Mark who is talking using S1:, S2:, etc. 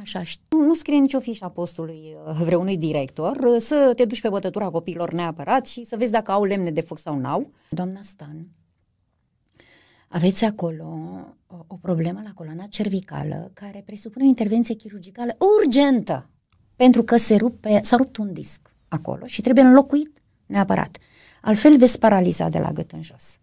S1: Așa, nu scrie nicio fișă a postului uh, vreunui director, uh, să te duci pe bătătura copiilor neapărat și să vezi dacă au lemne de foc sau n-au. Doamna Stan, aveți acolo uh, o problemă la coloana cervicală care presupune o intervenție chirurgicală urgentă, pentru că se rupe, s-a rupt un disc acolo și trebuie înlocuit neapărat. Altfel veți paraliza de la gât în jos.